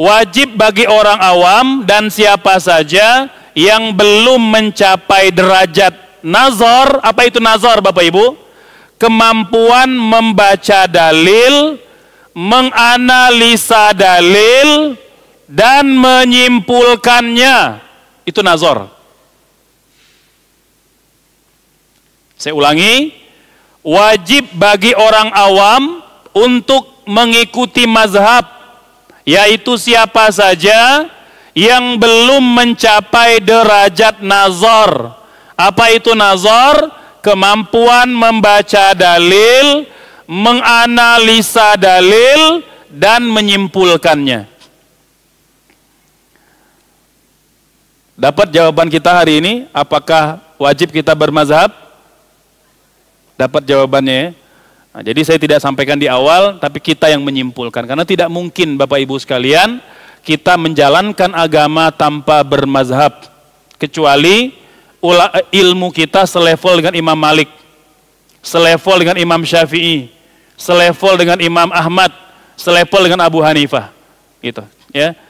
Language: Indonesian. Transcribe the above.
wajib bagi orang awam dan siapa saja yang belum mencapai derajat nazar, apa itu nazar Bapak Ibu? Kemampuan membaca dalil, menganalisa dalil, dan menyimpulkannya. Itu nazar. Saya ulangi, wajib bagi orang awam untuk mengikuti mazhab yaitu siapa saja yang belum mencapai derajat nazar. Apa itu nazar? Kemampuan membaca dalil, menganalisa dalil, dan menyimpulkannya. Dapat jawaban kita hari ini, apakah wajib kita bermazhab? Dapat jawabannya ya. Nah, jadi saya tidak sampaikan di awal, tapi kita yang menyimpulkan. Karena tidak mungkin Bapak Ibu sekalian, kita menjalankan agama tanpa bermazhab. Kecuali ilmu kita selevel dengan Imam Malik, selevel dengan Imam Syafi'i, selevel dengan Imam Ahmad, selevel dengan Abu Hanifah. Gitu, ya.